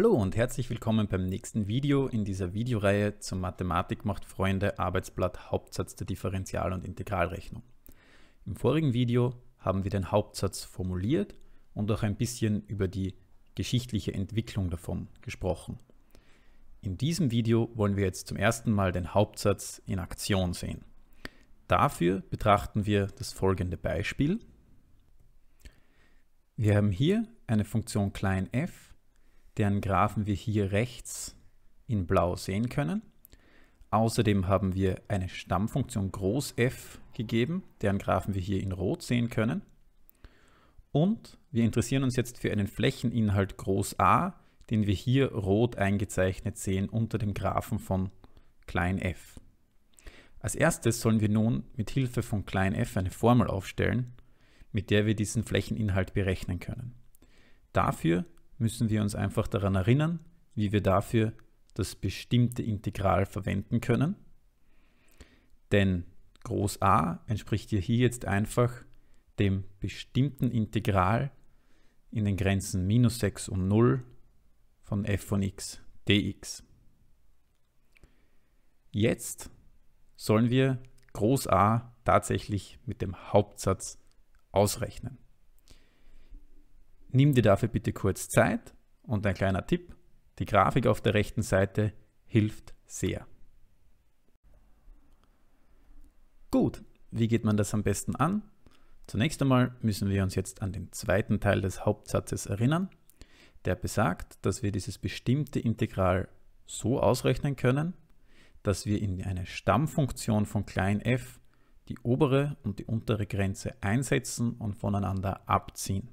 Hallo und herzlich willkommen beim nächsten Video in dieser Videoreihe zum Mathematik macht Freunde Arbeitsblatt Hauptsatz der Differential- und Integralrechnung. Im vorigen Video haben wir den Hauptsatz formuliert und auch ein bisschen über die geschichtliche Entwicklung davon gesprochen. In diesem Video wollen wir jetzt zum ersten Mal den Hauptsatz in Aktion sehen. Dafür betrachten wir das folgende Beispiel. Wir haben hier eine Funktion klein f deren Graphen wir hier rechts in blau sehen können. Außerdem haben wir eine Stammfunktion groß f gegeben, deren Graphen wir hier in rot sehen können. Und wir interessieren uns jetzt für einen Flächeninhalt groß A, den wir hier rot eingezeichnet sehen unter dem Graphen von klein f. Als erstes sollen wir nun mit Hilfe von klein f eine Formel aufstellen, mit der wir diesen Flächeninhalt berechnen können. Dafür müssen wir uns einfach daran erinnern, wie wir dafür das bestimmte Integral verwenden können. Denn Groß A entspricht hier jetzt einfach dem bestimmten Integral in den Grenzen minus 6 und 0 von f von x dx. Jetzt sollen wir Groß A tatsächlich mit dem Hauptsatz ausrechnen. Nimm dir dafür bitte kurz Zeit und ein kleiner Tipp, die Grafik auf der rechten Seite hilft sehr. Gut, wie geht man das am besten an? Zunächst einmal müssen wir uns jetzt an den zweiten Teil des Hauptsatzes erinnern, der besagt, dass wir dieses bestimmte Integral so ausrechnen können, dass wir in eine Stammfunktion von klein f die obere und die untere Grenze einsetzen und voneinander abziehen.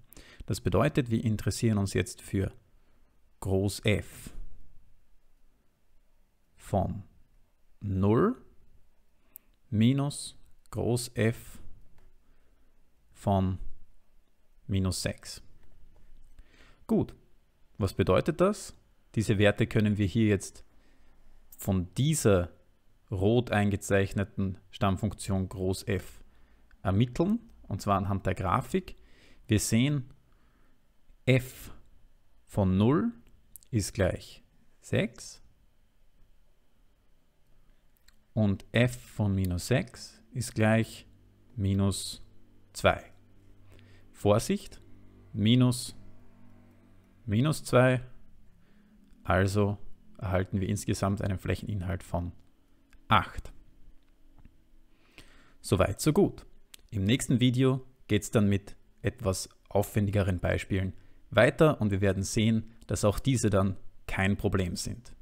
Das bedeutet, wir interessieren uns jetzt für Groß F von 0 minus Groß F von minus 6. Gut, was bedeutet das? Diese Werte können wir hier jetzt von dieser rot eingezeichneten Stammfunktion Groß F ermitteln, und zwar anhand der Grafik. Wir sehen, f von 0 ist gleich 6 und f von minus 6 ist gleich minus 2. Vorsicht, minus minus 2, also erhalten wir insgesamt einen Flächeninhalt von 8. Soweit, so gut. Im nächsten Video geht es dann mit etwas aufwendigeren Beispielen weiter weiter und wir werden sehen, dass auch diese dann kein Problem sind.